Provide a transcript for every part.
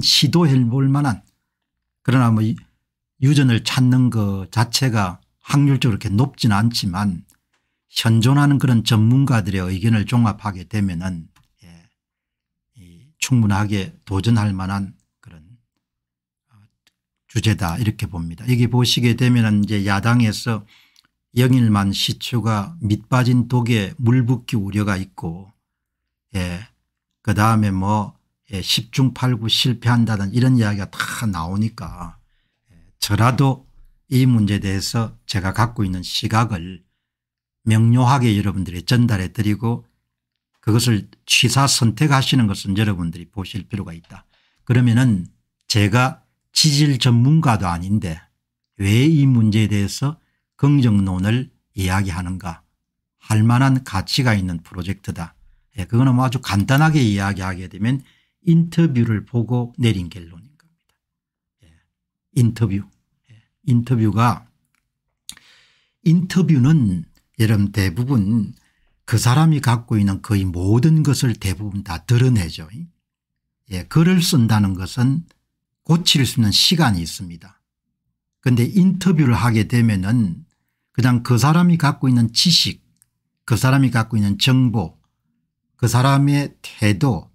시도해 볼 만한 그러나 뭐 유전을 찾는 그 자체가 확률적으로 이렇게 높진 않지만 현존하는 그런 전문가들의 의견을 종합하게 되면은 예, 충분하게 도전할 만한 그런 어, 주제다 이렇게 봅니다. 여기 보시게 되면은 이제 야당에서 영일만 시추가 밑빠진 독에 물붓기 우려가 있고 예, 그 다음에 뭐 예, 10중 8구 실패한다는 이런 이야기가 다 나오니까 예, 저라도 이 문제에 대해서 제가 갖고 있는 시각을 명료하게 여러분들이 전달해 드리고 그것을 취사 선택하시는 것은 여러분들이 보실 필요가 있다. 그러면은 제가 지질 전문가도 아닌데 왜 이 문제에 대해서 긍정론을 이야기하는가 할 만한 가치가 있는 프로젝트다. 예, 그거는 뭐 아주 간단하게 이야기하게 되면 인터뷰를 보고 내린 결론인 겁니다. 예. 인터뷰. 예. 인터뷰가 인터뷰는 여러분 대부분 그 사람이 갖고 있는 거의 모든 것을 대부분 다 드러내죠. 예. 글을 쓴다는 것은 고칠 수 있는 시간이 있습니다. 그런데 인터뷰를 하게 되면은 그냥 그 사람이 갖고 있는 지식 그 사람이 갖고 있는 정보 그 사람의 태도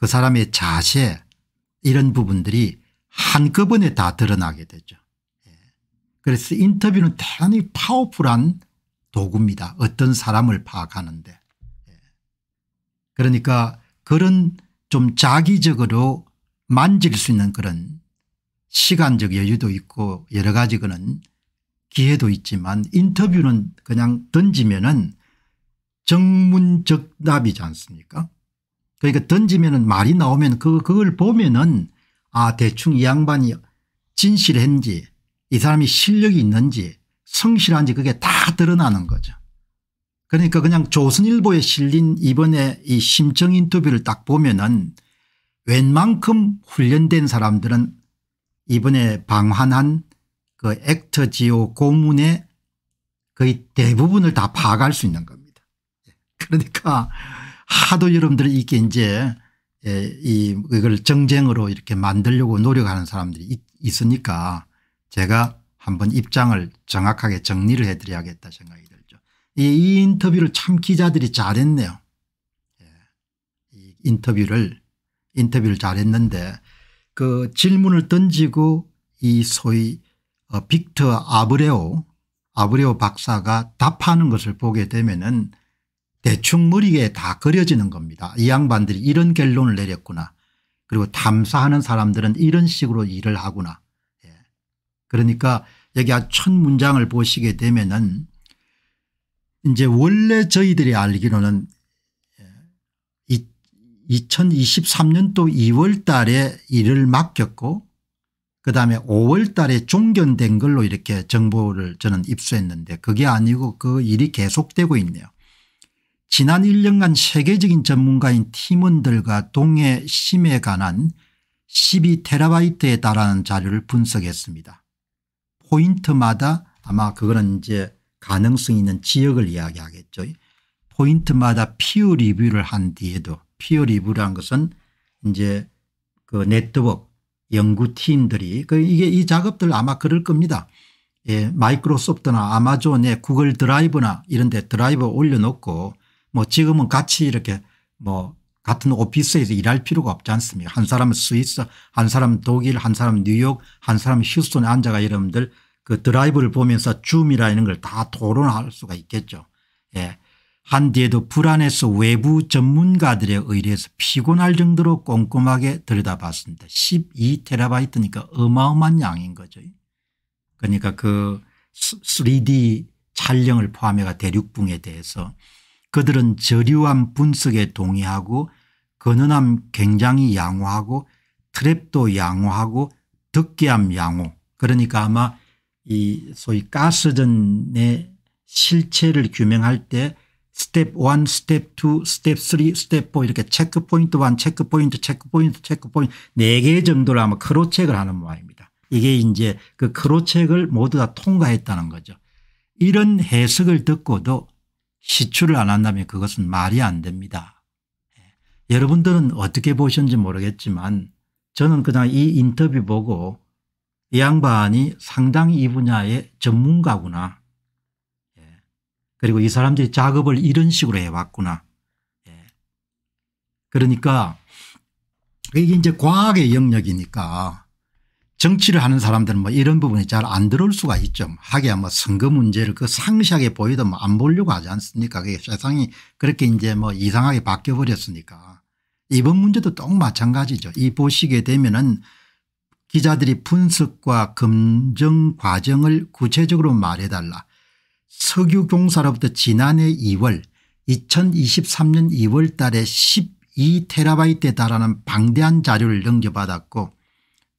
그 사람의 자세 이런 부분들이 한꺼번에 다 드러나게 되죠. 예. 그래서 인터뷰는 대단히 파워풀한 도구입니다. 어떤 사람을 파악하는데. 예. 그러니까 그런 좀 자기적으로 만질 수 있는 그런 시간적 여유도 있고 여러 가지 그런 기회도 있지만 인터뷰는 그냥 던지면은 정문적답이지 않습니까 그러니까 던지면은 말이 나오면 그, 그걸 보면은 아 대충 이 양반이 진실한지이 사람이 실력이 있는지 성실한지 그게 다 드러나는 거죠. 그러니까 그냥 조선일보에 실린 이번에 이 심청 인터뷰를 딱 보면은 웬만큼 훈련된 사람들은 이번에 방한한 그 액터지오 고문의 거의 대부분을 다 파악할 수 있는 겁니다. 예. 그러니까 하도 여러분들이 이게 이제 예, 이 이걸 정쟁으로 이렇게 만들려고 노력하는 사람들이 있으니까 제가 한번 입장을 정확하게 정리를 해드려야겠다 생각이 들죠. 이 인터뷰를 참 기자들이 잘했네요. 예, 이 인터뷰를 인터뷰를 잘했는데 그 질문을 던지고 이 소위 어, 빅터 아브레오 아브레오 박사가 답하는 것을 보게 되면은 대충 예, 머리에 다 그려지는 겁니다. 이 양반들이 이런 결론을 내렸구나. 그리고 탐사하는 사람들은 이런 식으로 일을 하구나. 예. 그러니까 여기 아 첫 문장을 보시게 되면은 이제 원래 저희들이 알기로는 2023년도 예, 2월 달에 일을 맡겼고 그다음에 5월 달에 종견된 걸로 이렇게 정보를 저는 입수했는데 그게 아니고 그 일이 계속되고 있네요. 지난 1년간 세계적인 전문가인 팀원들과 동해 심에 관한 12테라바이트에 달하는 자료를 분석했습니다. 포인트마다 아마 그거는 이제 가능성 있는 지역을 이야기하겠죠. 포인트마다 피어 리뷰를 한 뒤에도 피어 리뷰란 것은 이제 그 네트워크 연구팀들이 그 이게 이 작업들 아마 그럴 겁니다. 예, 마이크로소프트나 아마존의 구글 드라이브나 이런 데 드라이브 올려놓고 뭐 지금은 같이 이렇게 뭐 같은 오피스에서 일할 필요가 없지 않습니까 한 사람은 스위스 한 사람은 독일 한 사람은 뉴욕 한 사람은 휴스턴에 앉아가 여러분들 그 드라이브를 보면서 줌이라는 걸 다 토론할 수가 있겠죠. 예. 한뒤에도 불안해서 외부 전문가들에 의뢰해서 피곤할 정도로 꼼꼼하게 들여다봤습니다. 12테라바이트니까 어마어마한 양인 거죠. 그러니까 그 3D 촬영을 포함해가 대륙붕에 대해서 그들은 저류함 분석에 동의하고 근원함 굉장히 양호하고 트랩도 양호하고 듣기함 양호 그러니까 아마 이 소위 가스전의 실체를 규명할 때 스텝 1, 스텝 2, 스텝 3, 스텝 4 이렇게 체크포인트 1, 체크포인트, 체크포인트, 체크포인트 4개 정도로 아마 크로첵을 하는 모양입니다. 이게 이제 그 크로첵을 모두 다 통과했다는 거죠. 이런 해석을 듣고도 시추를 안 한다면 그것은 말이 안 됩니다. 예. 여러분들은 어떻게 보셨는지 모르겠지만 저는 그냥 이 인터뷰 보고 이 양반이 상당히 이 분야의 전문가구나. 예. 그리고 이 사람들이 작업을 이런 식으로 해왔구나. 예. 그러니까 이게 이제 과학의 영역이니까 정치를 하는 사람들은 뭐 이런 부분이 잘 안 들어올 수가 있죠. 하기야 뭐 선거 문제를 그 상시하게 보이든 뭐안 보려고 하지 않습니까. 그게 세상이 그렇게 이제 뭐 이상하게 바뀌어 버렸으니까. 이번 문제도 똑 마찬가지죠. 이 보시게 되면은 기자들이 분석과 검증 과정을 구체적으로 말해달라. 석유공사로부터 지난해 2월 2023년 2월 달에 12테라바이트에 달하는 방대한 자료를 넘겨받았고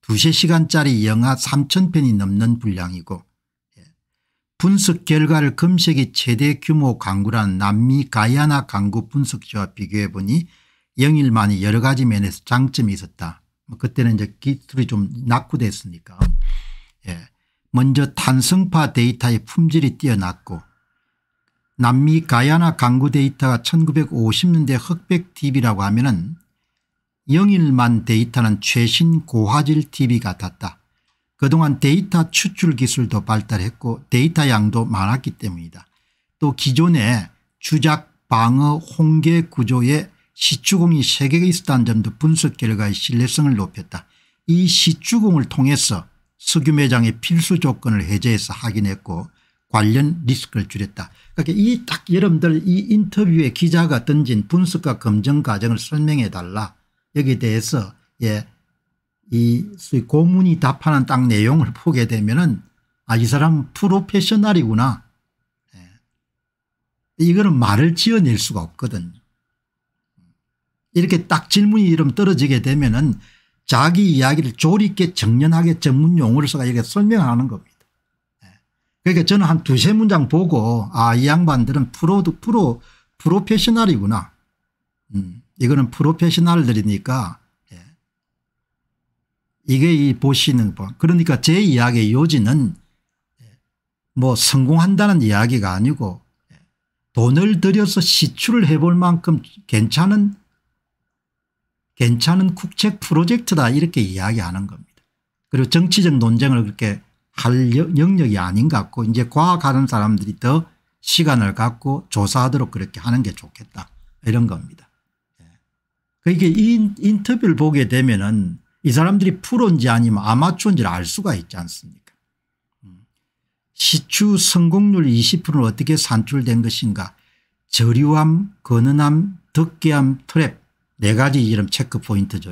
두세 시간짜리 영하 3천편이 넘는 분량이고 예. 분석 결과를 검색이 최대 규모 강구란 남미 가이아나 강구 분석지와 비교해 보니 영일만이 여러 가지 면에서 장점이 있었다. 뭐 그때는 이제 기술이 좀 낙후됐으니까. 예. 먼저 탄성파 데이터의 품질이 뛰어났고 남미 가야나 강구 데이터가 1950년대 흑백 TV라고 하면은 영일만 데이터는 최신 고화질 t v 같았다 그동안 데이터 추출 기술도 발달했고 데이터 양도 많았기 때문이다. 또 기존의 주작, 방어, 홍계 구조에 시추공이 3개가 있었다는 점도 분석 결과의 신뢰성을 높였다. 이 시추공을 통해서 석유 매장의 필수 조건을 해제해서 확인했고 관련 리스크를 줄였다. 그러니까 이딱 여러분들 이 인터뷰에 기자가 던진 분석과 검증 과정을 설명해 달라. 여기에 대해서 예, 이 소위 고문이 답하는 딱 내용을 보게 되면은 아, 이 사람은 프로페셔널이구나. 예. 이거는 말을 지어낼 수가 없거든요. 이렇게 딱 질문이 이름 떨어지게 되면은 자기 이야기를 조리 있게 정연하게 전문 용어를 써가 이렇게 설명하는 겁니다. 예. 그러니까 저는 한 두세 문장 보고 아이 양반들은 프로 프로 프로페셔널이구나. 음. 이거는 프로페셔널들이니까 예. 이게 이 보시는 법. 그러니까 제 이야기의 요지는 예. 뭐 성공한다는 이야기가 아니고 예. 돈을 들여서 시출을 해볼 만큼 괜찮은 괜찮은 국책 프로젝트다 이렇게 이야기하는 겁니다. 그리고 정치적 논쟁을 그렇게 할 영역이 아닌 것 같고 이제 과학하는 사람들이 더 시간을 갖고 조사하도록 그렇게 하는 게 좋겠다 이런 겁니다. 그러니까 이 인터뷰를 보게 되면은 이 사람들이 프로인지 아니면 아마추어인지를 알 수가 있지 않습니까 음. 시추 성공률 20%는 어떻게 산출된 것인가 저류함 거는함 덕계함 트랩 네 가지 이름 체크 포인트죠.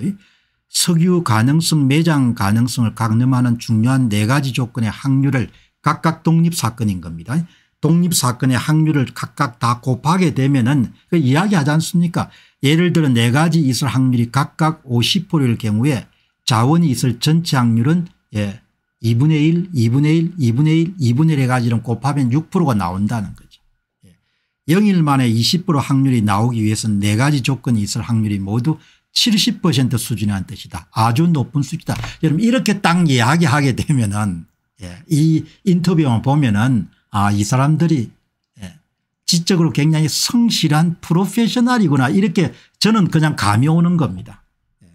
석유 가능성 매장 가능성을 강렴하는 중요한 네 가지 조건의 확률을 각각 독립 사건인 겁니다. 독립 사건의 확률을 각각 다 곱하게 되면은 그 이야기하지 않습니까 예를 들어 네 가지 있을 확률이 각각 50%일 경우에 자원이 있을 전체 확률은 예, 2분의 1, 2분의 1, 2분의 1, 2분의 1 해가지고 곱하면 6%가 나온다는 거죠. 예. 0일 만에 20% 확률이 나오기 위해서는 네 가지 조건이 있을 확률이 모두 70% 수준이란 뜻이다. 아주 높은 수준이다 여러분 이렇게 딱 이야기하게 되면은 예, 이 인터뷰만 보면은 아이 사람들이 지적으로 굉장히 성실한 프로페셔널이구나 이렇게 저는 그냥 감이 오는 겁니다. 예.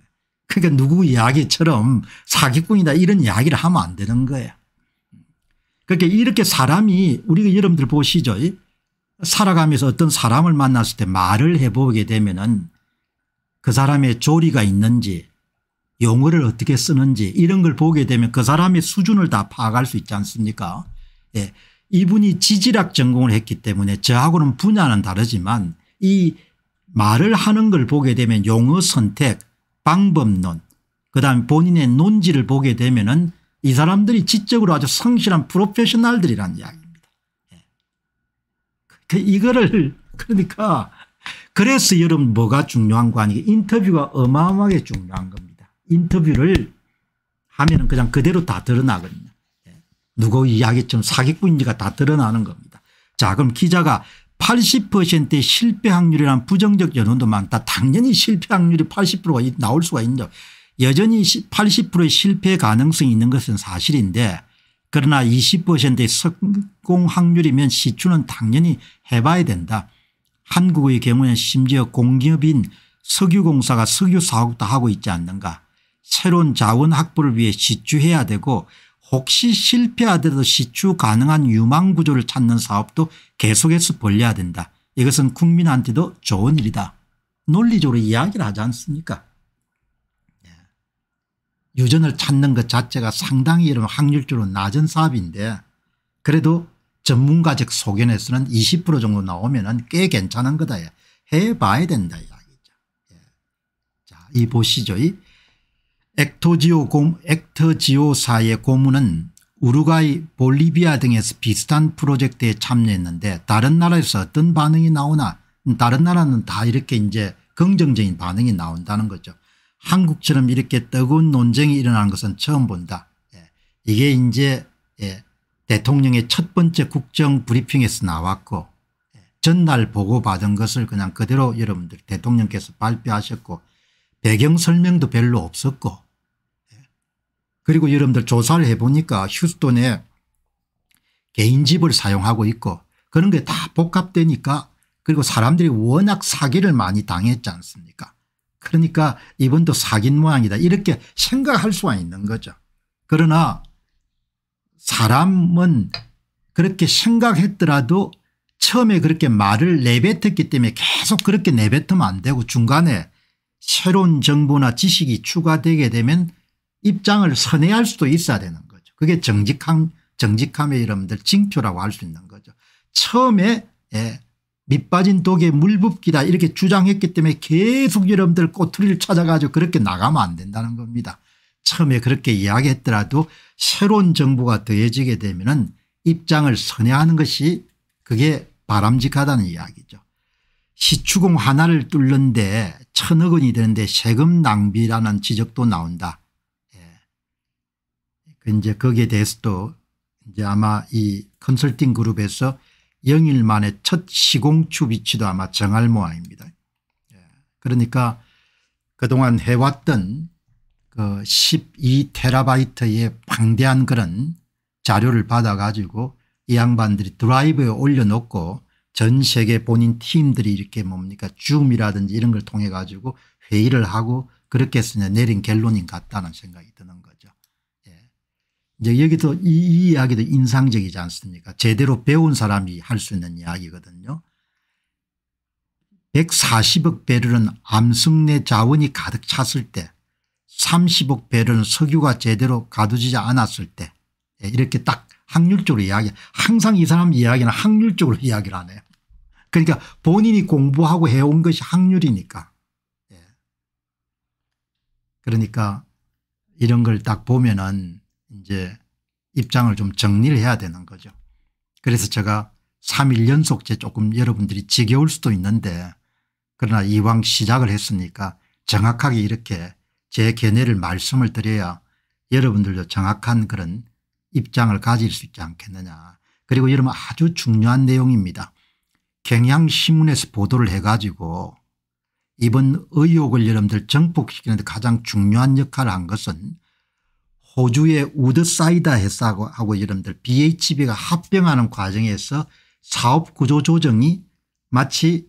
그러니까 누구 이야기처럼 사기꾼이다 이런 이야기를 하면 안 되는 거예요. 그렇게 이렇게 사람이 우리가 여러분들 보시죠. 살아가면서 어떤 사람을 만났을 때 말을 해보게 되면은 그 사람의 조리가 있는지 용어를 어떻게 쓰는지 이런 걸 보게 되면 그 사람의 수준을 다 파악할 수 있지 않습니까? 예. 이분이 지질학 전공을 했기 때문에 저하고는 분야는 다르지만 이 말을 하는 걸 보게 되면 용어 선택 방법론 그다음 본인의 논지를 보게 되면 은이 사람들이 지적으로 아주 성실한 프로페셔널들이라는 이야기입니다. 예. 그 이거를 그러니까 그래서 여러분 뭐가 중요한 거 아니에요. 인터뷰가 어마어마하게 중요한 겁니다. 인터뷰를 하면 은 그냥 그대로 다 드러나거든요. 누구 이야기처럼 사기꾼인지가 다 드러나는 겁니다. 자 그럼 기자가 80%의 실패 확률이란 부정적 연원도 많다. 당연히 실패 확률이 80%가 나올 수가 있죠. 여전히 80%의 실패 가능성이 있는 것은 사실인데 그러나 20%의 성공 확률이면 시추는 당연히 해봐야 된다. 한국의 경우에는 심지어 공기업인 석유공사가 석유 사업도 하고 있지 않는가. 새로운 자원 확보를 위해 시추해야 되고 혹시 실패하더라도 시추 가능한 유망 구조를 찾는 사업도 계속해서 벌려야 된다. 이것은 국민한테도 좋은 일이다. 논리적으로 이야기를 하지 않습니까 예. 유전을 찾는 것 자체가 상당히 이런 확률적으로 낮은 사업인데 그래도 전문가적 소견에서는 20% 정도 나오면 꽤 괜찮은 거다. 예. 해봐야 된다 이야기죠. 예. 자, 이 보시죠. 이 액토지오 액터지오사의 고문은 우루과이 볼리비아 등에서 비슷한 프로젝트에 참여했는데 다른 나라에서 어떤 반응이 나오나 다른 나라는 다 이렇게 이제 긍정적인 반응이 나온다는 거죠. 한국처럼 이렇게 뜨거운 논쟁이 일어나는 것은 처음 본다. 예. 이게 이제 예, 대통령의 첫 번째 국정 브리핑에서 나왔고 예, 전날 보고받은 것을 그냥 그대로 여러분들 대통령께서 발표하셨고 배경 설명도 별로 없었고 그리고 여러분들 조사를 해보니까 휴스턴에 개인집을 사용하고 있고 그런 게 다 복합되니까 그리고 사람들이 워낙 사기를 많이 당했지 않습니까 그러니까 이번도 사긴 모양이다 이렇게 생각할 수가 있는 거죠. 그러나 사람은 그렇게 생각했더라도 처음에 그렇게 말을 내뱉었기 때문에 계속 그렇게 내뱉으면 안 되고 중간에 새로운 정보나 지식이 추가되게 되면 입장을 선회할 수도 있어야 되는 거죠. 그게 정직함, 정직함의 여러분들 징표라고 할 수 있는 거죠. 처음에 예, 밑빠진 독에 물붓기다 이렇게 주장했기 때문에 계속 여러분들 꼬투리를 찾아가지고 그렇게 나가면 안 된다는 겁니다. 처음에 그렇게 이야기했더라도 새로운 정부가 더해지게 되면 은 입장을 선회하는 것이 그게 바람직하다는 이야기죠. 시추공 하나를 뚫는데 천억 원이 되는데 세금 낭비라는 지적도 나온다. 그 이제 거기에 대해서도 이제 아마 이 컨설팅 그룹에서 영일 만에 첫 시공추 비치도 아마 정할 모양입니다. 예. 그러니까 그동안 해왔던 그 12테라바이트의 방대한 그런 자료를 받아가지고 이 양반들이 드라이브에 올려놓고 전 세계 본인 팀들이 이렇게 뭡니까 줌이라든지 이런 걸 통해 가지고 회의를 하고 그렇게 해서 내린 결론인 것 같다는 생각이 드는 거예요. 이제 여기도 이, 이 이야기도 인상적이지 않습니까 제대로 배운 사람이 할 수 있는 이야기거든요. 140억 배럴은 암승내 자원이 가득 찼을 때 30억 배럴은 석유가 제대로 가두지지 않았을 때 예, 이렇게 딱 확률적으로 이야기 항상 이 사람 이야기는 확률적으로 이야기를 하네요. 그러니까 본인이 공부하고 해온 것이 확률이니까. 예. 그러니까 이런 걸 딱 보면은 이제 입장을 좀 정리를 해야 되는 거죠. 그래서 제가 3일 연속제 조금 여러분들이 지겨울 수도 있는데 그러나 이왕 시작을 했으니까 정확하게 이렇게 제 견해를 말씀을 드려야 여러분들도 정확한 그런 입장을 가질 수 있지 않겠느냐. 그리고 여러분 아주 중요한 내용입니다. 경향신문에서 보도를 해가지고 이번 의혹을 여러분들 정폭시키는데 가장 중요한 역할을 한 것은 호주의 우드사이다 회사하고 여러분들 BHB가 합병하는 과정에서 사업 구조 조정이 마치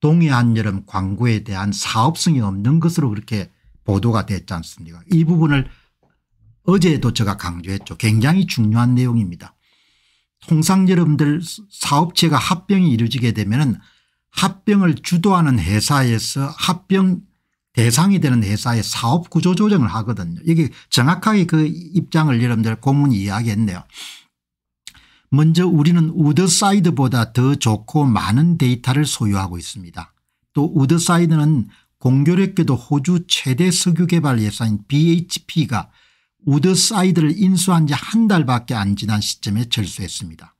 동해안 여름 광고에 대한 사업성이 없는 것으로 그렇게 보도가 됐지 않습니까 이 부분을 어제도 제가 강조했죠. 굉장히 중요한 내용입니다. 통상 여러분들 사업체가 합병이 이루어지게 되면 은 합병을 주도하는 회사에서 합병 대상이 되는 회사의 사업 구조 조정을 하거든요. 이게 정확하게 그 입장을 여러분들 고문이 이야기했네요. 먼저 우리는 우드사이드보다 더 좋고 많은 데이터를 소유하고 있습니다. 또 우드사이드는 공교롭게도 호주 최대 석유개발 예산인 BHP가 우드사이드를 인수한 지 한 달밖에 안 지난 시점에 철수했습니다.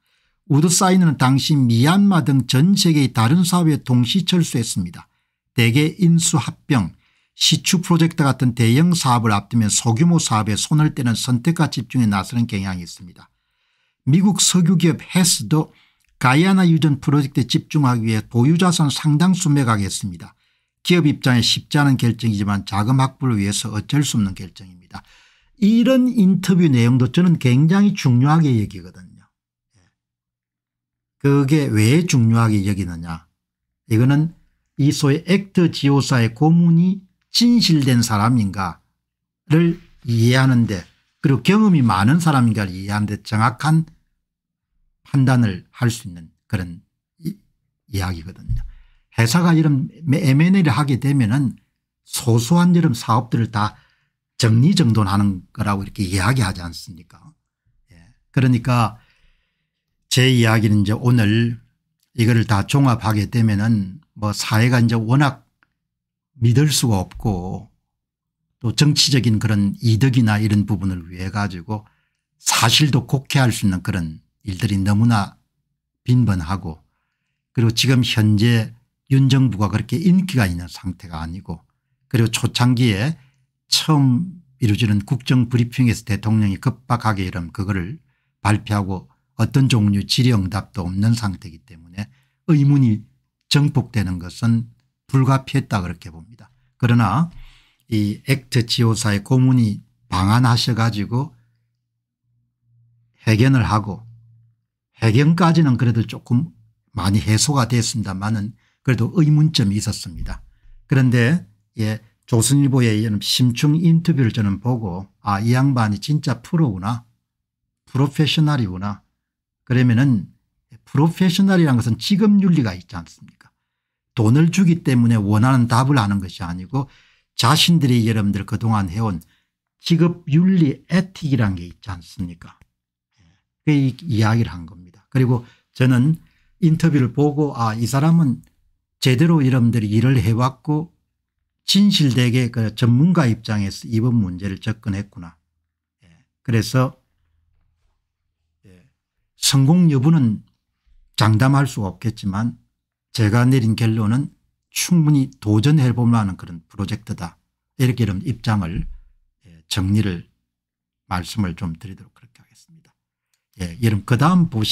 우드사이드는 당시 미얀마 등 전 세계의 다른 사업에 동시 철수했습니다. 대개 인수합병 시추 프로젝트 같은 대형 사업을 앞두면 소규모 사업에 손을 떼는 선택과 집중에 나서는 경향이 있습니다. 미국 석유기업 헤스도 가이아나 유전 프로젝트에 집중하기 위해 보유자산 상당수 매각했습니다. 기업 입장에 쉽지 않은 결정이지만 자금 확보를 위해서 어쩔 수 없는 결정입니다. 이런 인터뷰 내용도 저는 굉장히 중요하게 여기거든요. 그게 왜 중요하게 여기느냐 이거는 이 소위 액트 지오사의 고문이 진실된 사람인가를 이해하는데 그리고 경험이 많은 사람인가를 이해하는데 정확한 판단을 할 수 있는 그런 이, 이야기거든요. 회사가 이런 M&A를 하게 되면은 소소한 이런 사업들을 다 정리정돈하는 거라고 이렇게 이야기하지 않습니까? 예. 그러니까 제 이야기는 이제 오늘 이거를 다 종합하게 되면은 뭐 사회가 이제 워낙 믿을 수가 없고 또 정치적인 그런 이득이나 이런 부분을 위해 가지고 사실도 곡해할 수 있는 그런 일들이 너무나 빈번하고 그리고 지금 현재 윤 정부가 그렇게 인기가 있는 상태가 아니고 그리고 초창기에 처음 이루어지는 국정 브리핑에서 대통령이 급박하게 이런 그거를 발표하고 어떤 종류 질의응답도 없는 상태이기 때문에 의문이 정폭되는 것은 불가피했다 그렇게 봅니다. 그러나 이 액트 지오사의 고문이 방한하셔 가지고 해견을 하고 해견까지는 그래도 조금 많이 해소가 됐습니다만은 그래도 의문점이 있었습니다. 그런데 예, 조선일보의 심층 인터뷰를 저는 보고 아이 양반이 진짜 프로구나 프로페셔널이구나 그러면은 프로페셔널이라 것은 직업 윤리가 있지 않습니까 돈을 주기 때문에 원하는 답을 하는 것이 아니고 자신들이 여러분들 그동안 해온 직업윤리 에틱이란 게 있지 않습니까 그 이야기를 한 겁니다. 그리고 저는 인터뷰를 보고 아 이 사람은 제대로 여러분들이 일을 해왔고 진실되게 그 전문가 입장에서 이번 문제를 접근했구나. 예. 그래서 예. 성공 여부는 장담할 수 없겠지만 제가 내린 결론은 충분히 도전해 볼 만한 그런 프로젝트다. 이렇게 이런 입장을 예, 정리를 말씀을 좀 드리도록 그렇게 하겠습니다. 예, 여러분 그다음 보시